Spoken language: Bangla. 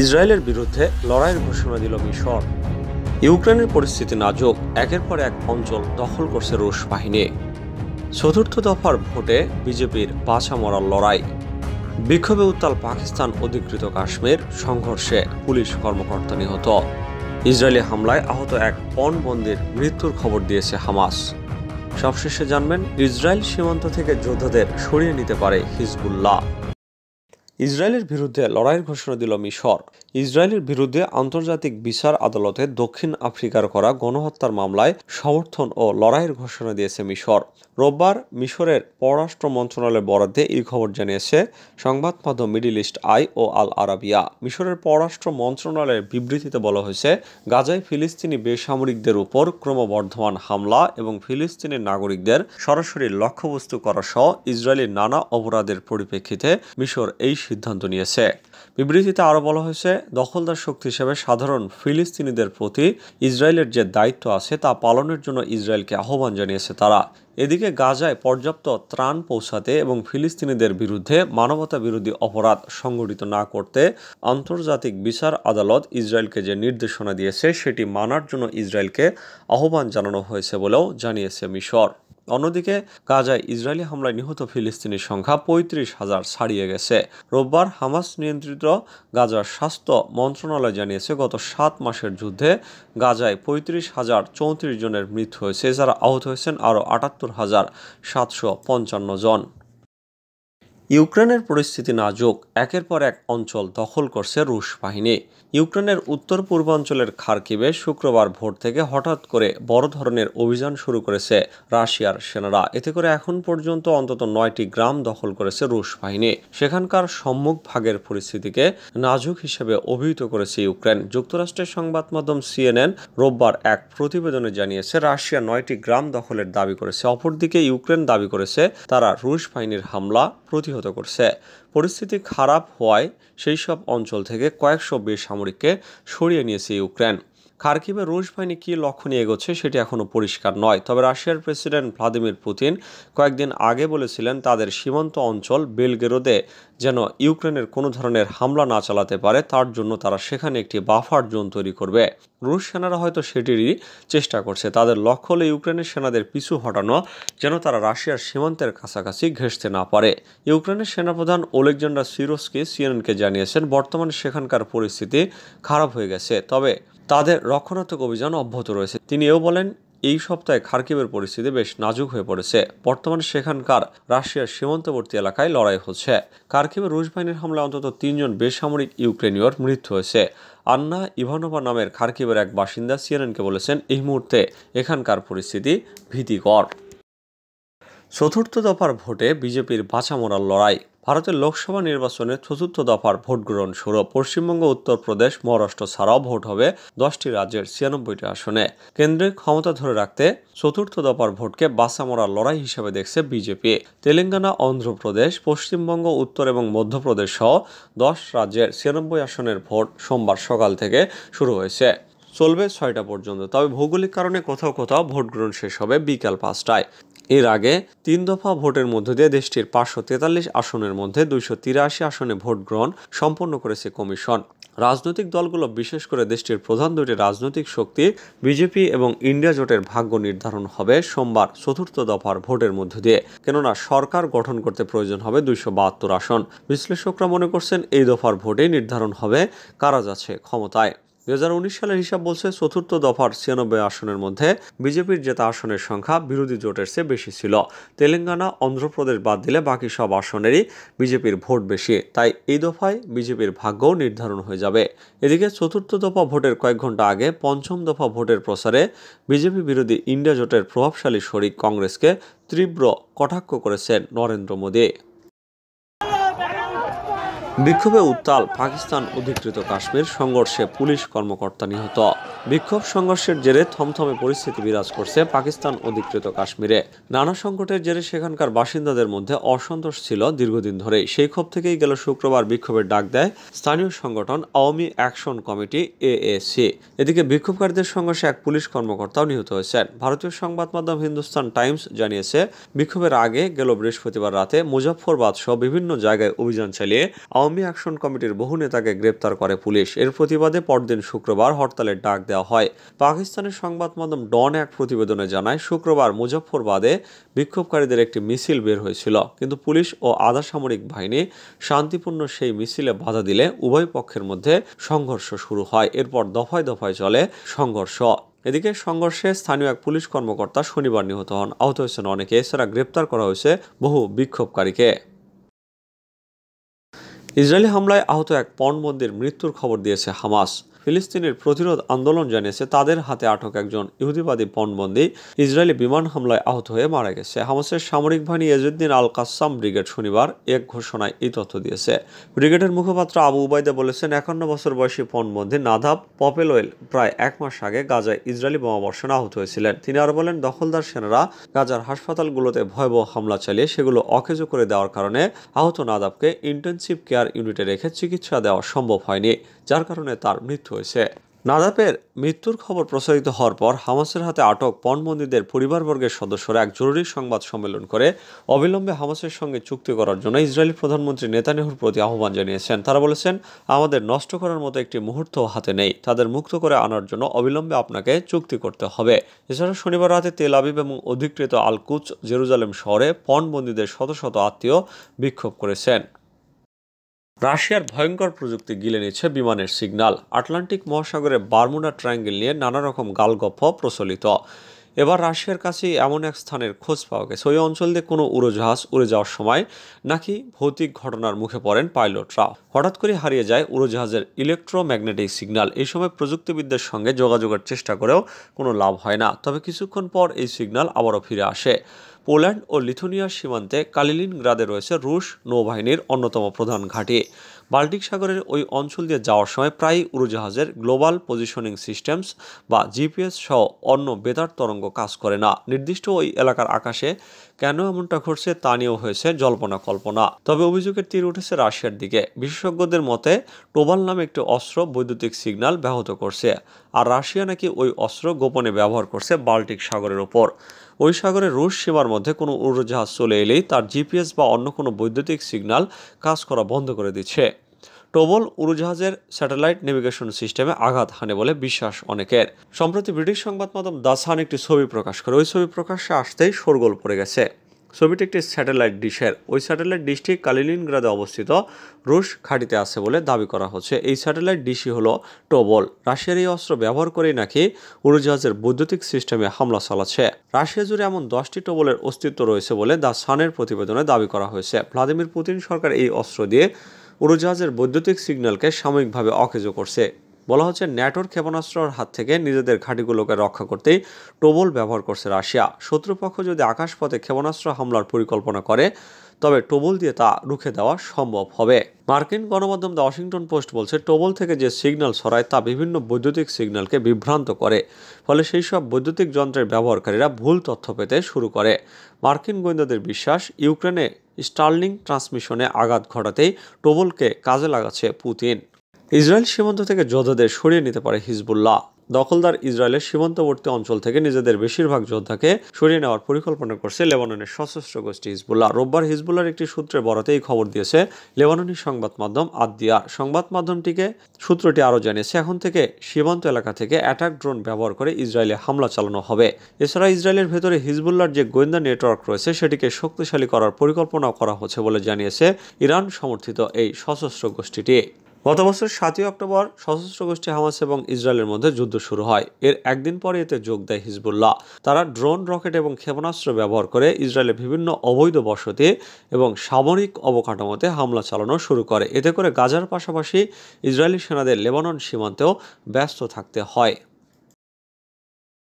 ইসরায়েলের বিরুদ্ধে লড়াইয়ের ঘোষণা দিল মিশর ইউক্রেনের পরিস্থিতি নাজুক একের পর এক অঞ্চল দখল করছে রুশ বাহিনী চতুর্থ দফার ভোটে বিজেপির বাছা মরার লড়াই বিক্ষোভে উত্তাল পাকিস্তান অধিকৃত কাশ্মীর সংঘর্ষে পুলিশ কর্মকর্তা নিহত ইসরায়েলি হামলায় আহত এক পণবন্দির মৃত্যুর খবর দিয়েছে হামাস সবশেষে জানবেন ইসরায়েল সীমান্ত থেকে যোদ্ধাদের সরিয়ে নিতে পারে হিজবুল্লাহ ইসরায়েলের বিরুদ্ধে লড়াইয়ের ঘোষণা দিল মিশর ইসরায়েলের বিরুদ্ধে আন্তর্জাতিক বিচার আদালতে দক্ষিণ আফ্রিকার করা গণহত্যার মামলায় সমর্থন ও লড়াইয়ের ঘোষণা দিয়েছে মিশর রোববার মিশরের পররাষ্ট্র মন্ত্রণালয়ের বরাদ্দে এই খবর জানিয়েছে সংবাদ মাধ্যম মিডিল ইস্ট আই ও আল আরাবিয়া মিশরের পররাষ্ট্র মন্ত্রণালয়ের বিবৃতিতে বলা হয়েছে গাজায় ফিলিস্তিনি বেসামরিকদের উপর ক্রমবর্ধমান হামলা এবং ফিলিস্তিনের নাগরিকদের সরাসরি লক্ষ্যবস্তু করা সহ ইসরায়েলের নানা অপরাধের পরিপ্রেক্ষিতে মিশর এই সিদ্ধান্ত নিয়েছে বিবৃতিতে আরও বলা হয়েছে দখলদার শক্তি হিসেবে সাধারণ ফিলিস্তিনিদের প্রতি ইসরায়েলের যে দায়িত্ব আছে তা পালনের জন্য ইসরায়েলকে আহ্বান জানিয়েছে তারা এদিকে গাজায় পর্যাপ্ত ত্রাণ পৌঁছাতে এবং ফিলিস্তিনিদের বিরুদ্ধে মানবতা বিরোধী অপরাধ সংগঠিত না করতে আন্তর্জাতিক বিচার আদালত ইসরায়েলকে যে নির্দেশনা দিয়েছে সেটি মানার জন্য ইসরায়েলকে আহ্বান জানানো হয়েছে বলেও জানিয়েছে মিশর অন্যদিকে গাজায় ইসরায়েলি হামলায় নিহত ফিলিস্তিনির সংখ্যা পঁয়ত্রিশ হাজার ছাড়িয়ে গেছে রোববার হামাস নিয়ন্ত্রিত গাজার স্বাস্থ্য মন্ত্রণালয় জানিয়েছে গত সাত মাসের যুদ্ধে গাজায় পঁয়ত্রিশ হাজার চৌত্রিশ জনের মৃত্যু হয়েছে এছাড়া আহত হয়েছেন আরও আটাত্তর হাজার সাতশো পঞ্চান্ন জন ইউক্রেনের পরিস্থিতি নাজুক একের পর এক অঞ্চল দখল করছে রুশ বাহিনী ইউক্রেনের উত্তর পূর্বাঞ্চলের খার্কিবে শুক্রবার ভোর থেকে হঠাৎ করে বড় ধরনের অভিযান শুরু করেছে রাশিয়ার সেনারা এতে করে এখন পর্যন্ত অন্তত নয়টি গ্রাম দখল করেছে রুশ বাহিনী সেখানকার সম্মুখ ভাগের পরিস্থিতিকে নাজুক হিসেবে অভিহিত করেছে ইউক্রেন যুক্তরাষ্ট্রের সংবাদ মাধ্যম সিএনএন রোববার এক প্রতিবেদনে জানিয়েছে রাশিয়া নয়টি গ্রাম দখলের দাবি করেছে অপরদিকে ইউক্রেন দাবি করেছে তারা রুশ বাহিনীর হামলা প্রতিহত প্রতিহত করছে পরিস্থিতি খারাপ হওয়ায় সেই সব অঞ্চল থেকে কয়েকশো বেসামরিককে সরিয়ে নিয়েছে ইউক্রেন খার্কিভে রুশ বাহিনী কী লক্ষ্য নিয়ে এগোচ্ছে সেটি এখনও পরিষ্কার নয় তবে রাশিয়ার প্রেসিডেন্ট ভ্লাদিমির পুতিন কয়েকদিন আগে বলেছিলেন তাদের সীমান্ত অঞ্চল বেলগেরোদে যেন ইউক্রেনের কোনো ধরনের হামলা না চালাতে পারে তার জন্য তারা সেখানে একটি বাফার জোন তৈরি করবে রুশ সেনারা হয়তো সেটিরই চেষ্টা করছে তাদের লক্ষ্য হলে ইউক্রেনের সেনাদের পিছু হটানো যেন তারা রাশিয়ার সীমান্তের কাছাকাছি ঘেঁষতে না পারে ইউক্রেনের সেনাপ্রধান ওলেকজান্ডার সিরোসকে সিএনএনকে জানিয়েছেন বর্তমানে সেখানকার পরিস্থিতি খারাপ হয়ে গেছে তবে তাদের রক্ষণাত্মক অভিযান অব্যাহত রয়েছে তিনি এও বলেন এই সপ্তাহে খার্কিবের পরিস্থিতি বেশ নাজুক হয়ে পড়েছে বর্তমানে সেখানকার রাশিয়ার সীমান্তবর্তী এলাকায় লড়াই হচ্ছে খার্কিবের রুশ বাহিনীর হামলায় অন্তত তিনজন বেসামরিক ইউক্রেনীয়র মৃত্যু হয়েছে আন্না ইভানোভা নামের খার্কিবের এক বাসিন্দা সিএনএনকে বলেছেন এই মুহূর্তে এখানকার পরিস্থিতি ভীতিকর চতুর্থ দফার ভোটে বিজেপির বাঁচামোড়ার লড়াই ভারতের লোকসভা নির্বাচনে চতুর্থ দফার ভোট গ্রহণ শুরু পশ্চিমবঙ্গ উত্তরপ্রদেশ মহারাষ্ট্র ছাড়াও ভোট হবে দশটি রাজ্যের ছিয়ানব্বইটি আসনে কেন্দ্রে ক্ষমতা ধরে রাখতে চতুর্থ দফার ভোটকে বাসা মরার লড়াই হিসেবে দেখছে বিজেপি তেলেঙ্গানা অন্ধ্রপ্রদেশ পশ্চিমবঙ্গ উত্তর এবং মধ্যপ্রদেশ সহ দশ রাজ্যের ছিয়ানব্বই আসনের ভোট সোমবার সকাল থেকে শুরু হয়েছে চলবে ছয়টা পর্যন্ত তবে ভৌগোলিক কারণে কোথাও কোথাও ভোট গ্রহণ শেষ হবে বিকাল পাঁচটায় এর আগে তিন দফা ভোটের মধ্য দিয়ে দেশটির পাঁচশো তেতাল্লিশ আসনের মধ্যে দুইশো তিরাশি আসনে ভোট গ্রহণ সম্পন্ন করেছে কমিশন রাজনৈতিক দলগুলো বিশেষ করে দেশটির প্রধান দুটি রাজনৈতিক শক্তি বিজেপি এবং ইন্ডিয়া জোটের ভাগ্য নির্ধারণ হবে সোমবার চতুর্থ দফার ভোটের মধ্য দিয়ে কেননা সরকার গঠন করতে প্রয়োজন হবে দুইশো বাহাত্তর আসন বিশ্লেষকরা মনে করছেন এই দফার ভোটে নির্ধারণ হবে কারা যাচ্ছে ক্ষমতায় দু সালের হিসাব বলছে চতুর্থ দফার ছিয়ানব্বই আসনের মধ্যে বিজেপির জেতা আসনের সংখ্যা বিরোধী জোটের চেয়ে বেশি ছিল তেলেঙ্গানা অন্ধ্রপ্রদেশ বাদ দিলে বাকি সব আসনেরই বিজেপির ভোট বেশি তাই এই দফায় বিজেপির ভাগ্যও নির্ধারণ হয়ে যাবে এদিকে চতুর্থ দফা ভোটের কয়েক ঘন্টা আগে পঞ্চম দফা ভোটের প্রসারে বিজেপি বিরোধী ইন্ডিয়া জোটের প্রভাবশালী শরিক কংগ্রেসকে তীব্র কটাক্ষ করেছেন নরেন্দ্র মোদী বিক্ষোভে উত্তাল পাকিস্তান অধিকৃত কাশ্মীর সংঘর্ষে পুলিশ কর্মকর্তা নিহত বিক্ষোভ সংঘর্ষের জেরে থমথমে পরিস্থিতি বিরাজ করছে পাকিস্তান অধিকৃত কাশ্মীরে নানা সংকটের জেরে সেখানকার বাসিন্দাদের মধ্যে অসন্তোষ ছিল দীর্ঘদিন ধরে সেই ক্ষোভ থেকেই গেল শুক্রবার বিক্ষোভের ডাক দেয় স্থানীয় সংগঠন আওয়ামী অ্যাকশন কমিটি এএসি এদিকে বিক্ষোভকারীদের সংঘর্ষে এক পুলিশ কর্মকর্তাও নিহত হয়েছেন ভারতীয় সংবাদ মাধ্যম হিন্দুস্তান টাইমস জানিয়েছে বিক্ষোভের আগে গেল বৃহস্পতিবার রাতে মুজফ্ফরবাদ সহ বিভিন্ন জায়গায় অভিযান চালিয়ে আওয়ামী অ্যাকশন কমিটির বহু নেতাকে গ্রেপ্তার করে পুলিশ এর প্রতিবাদে পরদিন শুক্রবার হরতালের ডাক দেওয়া হয় পাকিস্তানের সংবাদ মাধ্যম ডন এক প্রতিবেদনে জানায় শুক্রবার মুজফ্ফরবাদে বিক্ষোভকারীদের একটি মিছিল বের হয়েছিল কিন্তু পুলিশ ও আধা সামরিক বাহিনী শান্তিপূর্ণ সেই মিছিলে বাধা দিলে উভয় পক্ষের মধ্যে সংঘর্ষ শুরু হয় এরপর দফায় দফায় চলে সংঘর্ষ এদিকে সংঘর্ষে স্থানীয় এক পুলিশ কর্মকর্তা শনিবার নিহত হন আহত হয়েছেন অনেকে এছাড়া গ্রেপ্তার করা হয়েছে বহু বিক্ষোভকারীকে ইসরায়েলি হামলায় আহত এক পণ মন্দির মৃত্যুর খবর দিয়েছে হামাস ফিলিস্তিনের প্রতিরোধ আন্দোলন জানিয়েছে তাদের হাতে আটক একজন ইহুদিবাদী পণবন্দি ইসরায়েলি বিমান হামলায় আহত হয়ে মারা গেছে হামাসের সামরিক বাহিনী ইয়াজুদ্দিন আল কাসাম ব্রিগেড শনিবার এক ঘোষণায় এই তথ্য দিয়েছে ব্রিগেডের মুখপাত্র আবু উবায়দা বলেছেন একান্ন বছর বয়সী পণবন্দি নাধাব পপেলোয়েল প্রায় এক মাস আগে গাজায় ইসরায়েলি বোমাবর্ষণে আহত হয়েছিলেন তিনি আর বলেন দখলদার সেনারা গাজার হাসপাতালগুলোতে ভয়াবহ হামলা চালিয়ে সেগুলো অকেজো করে দেওয়ার কারণে আহত নাদাবকে ইন্টেনসিভ কেয়ার ইউনিটে রেখে চিকিৎসা দেওয়া সম্ভব হয়নি যার কারণে তার মৃত্যু হয়েছে নাদাপের মৃত্যুর খবর প্রচারিত হওয়ার পর হামাসের হাতে আটক পণবন্দীদের পরিবারবর্গের সদস্যরা এক জরুরি সংবাদ সম্মেলন করে অবিলম্বে হামাসের সঙ্গে চুক্তি করার জন্য ইসরায়েলি প্রধানমন্ত্রী নেতানেহুর প্রতি আহ্বান জানিয়েছেন তারা বলেছেন আমাদের নষ্ট করার মতো একটি মুহূর্ত হাতে নেই তাদের মুক্ত করে আনার জন্য অবিলম্বে আপনাকে চুক্তি করতে হবে এছাড়া শনিবার রাতে তেল আবিব এবং অধিকৃত আলকুচ জেরুজালেম শহরে পণবন্দীদের শত শত আত্মীয় বিক্ষোভ করেছেন রাশিয়ার ভয়ঙ্কর প্রযুক্তি গিলে নিচ্ছে বিমানের সিগনাল আটলান্টিক মহাসাগরে বারমুডা ট্রায়াঙ্গেল নিয়ে নানা রকম গালগপ প্রচলিত এবার রাশিয়ার কাছে এমন এক স্থানের খোঁজ পাওয়া গেছে ওই অঞ্চল দিয়ে কোনো উড়োজাহাজ উড়ে যাওয়ার সময় নাকি ভৌতিক ঘটনার মুখে পড়েন পাইলটরা হঠাৎ করে হারিয়ে যায় উড়োজাহাজের ইলেকট্রোম্যাগনেটিক সিগনাল এই সময় প্রযুক্তিবিদদের সঙ্গে যোগাযোগের চেষ্টা করেও কোনো লাভ হয় না তবে কিছুক্ষণ পর এই সিগনাল আবারও ফিরে আসে পোল্যান্ড ও লিথুনিয়ার সীমান্তে কালিলিন গ্রাদে রয়েছে রুশ নৌবাহিনীর অন্যতম প্রধান ঘাঁটি বাল্টিক সাগরের ওই অঞ্চল দিয়ে যাওয়ার সময় প্রায় উড়োজাহাজের গ্লোবাল পজিশনিং সিস্টেমস বা জিপিএস সহ অন্য বেতার তরঙ্গ কাজ করে না নির্দিষ্ট ওই এলাকার আকাশে কেন এমনটা ঘটছে তা নিয়েও হয়েছে জল্পনা কল্পনা তবে অভিযোগের তীর উঠেছে রাশিয়ার দিকে বিশেষজ্ঞদের মতে টোবাল নামে একটি অস্ত্র বৈদ্যুতিক সিগন্যাল ব্যাহত করছে আর রাশিয়া নাকি ওই অস্ত্র গোপনে ব্যবহার করছে বাল্টিক সাগরের ওপর ওই সাগরে রুশ সীমার মধ্যে কোনো উড়োজাহাজ চলে এলেই তার জিপিএস বা অন্য কোনো বৈদ্যুতিক সিগন্যাল কাজ করা বন্ধ করে দিচ্ছে টোবল উড়োজাহাজের স্যাটেলাইট নেভিগেশন সিস্টেমে আঘাত হানে বলে বিশ্বাস অনেকের সম্প্রতি ব্রিটিশ সংবাদ মাধ্যম দাসান একটি ছবি প্রকাশ করে ওই ছবি প্রকাশ্যে আসতেই শোরগোল পড়ে গেছে ছবিটি একটি স্যাটেলাইট ডিশের ওই স্যাটেলাইট ডিশটি কালিনগ্রাদে অবস্থিত রুশ খাঁটিতে আছে বলে দাবি করা হচ্ছে এই স্যাটেলাইট ডিশই হলো টোবল রাশিয়ার এই অস্ত্র ব্যবহার করেই নাকি উড়োজাহাজের বৈদ্যুতিক সিস্টেমে হামলা চালাচ্ছে রাশিয়া জুড়ে এমন দশটি টোবলের অস্তিত্ব রয়েছে বলে দা সানের প্রতিবেদনে দাবি করা হয়েছে ভ্লাদিমির পুতিন সরকার এই অস্ত্র দিয়ে উড়োজাহাজের বৈদ্যুতিক সিগন্যালকে সাময়িকভাবে অকেজো করছে বলা হচ্ছে ন্যাটোর ক্ষেপণাস্ত্রর হাত থেকে নিজেদের ঘাঁটিগুলোকে রক্ষা করতেই টোবল ব্যবহার করছে রাশিয়া শত্রুপক্ষ যদি আকাশপথে ক্ষেপণাস্ত্র হামলার পরিকল্পনা করে তবে টোবল দিয়ে তা রুখে দেওয়া সম্ভব হবে মার্কিন গণমাধ্যম দ্য ওয়াশিংটন পোস্ট বলছে টোবল থেকে যে সিগন্যাল সরায় তা বিভিন্ন বৈদ্যুতিক সিগন্যালকে বিভ্রান্ত করে ফলে সেই সব বৈদ্যুতিক যন্ত্রের ব্যবহারকারীরা ভুল তথ্য পেতে শুরু করে মার্কিন গোয়েন্দাদের বিশ্বাস ইউক্রেনে স্টার্লিং ট্রান্সমিশনে আঘাত ঘটাতেই টোবলকে কাজে লাগাচ্ছে পুতিন ইসরায়েল সীমান্ত থেকে যোদ্ধাদের সরিয়ে নিতে পারে হিজবুল্লাহ দখলদার ইসরায়েলের সীমান্তবর্তী অঞ্চল থেকে নিজেদের বেশিরভাগ যোদ্ধাকে সরিয়ে নেওয়ার পরিকল্পনা করছে লেবাননের সশস্ত্র গোষ্ঠী হিজবুল্লাহ রোববার হিজবুল্লার একটি সূত্রে বরাতে এই খবর দিয়েছে লেবাননি সংবাদ মাধ্যম আদিয়া সংবাদ মাধ্যমটিকে সূত্রটি আরও জানিয়েছে এখন থেকে সীমান্ত এলাকা থেকে অ্যাটাক ড্রোন ব্যবহার করে ইসরায়েলে হামলা চালানো হবে এছাড়া ইসরায়েলের ভেতরে হিজবুল্লার যে গোয়েন্দা নেটওয়ার্ক রয়েছে সেটিকে শক্তিশালী করার পরিকল্পনা করা হচ্ছে বলে জানিয়েছে ইরান সমর্থিত এই সশস্ত্র গোষ্ঠীটি গত বছর সাতই অক্টোবর সশস্ত্র গোষ্ঠী হামাস এবং ইসরায়েলের মধ্যে যুদ্ধ শুরু হয় এর একদিন পরে এতে যোগ দেয় হিজবুল্লাহ তারা ড্রোন রকেট এবং ক্ষেপণাস্ত্র ব্যবহার করে ইসরায়েলের বিভিন্ন অবৈধ বসতি এবং সামরিক অবকাঠামোতে হামলা চালানো শুরু করে এতে করে গাজার পাশাপাশি ইসরায়েলি সেনাদের লেবানন সীমান্তেও ব্যস্ত থাকতে হয়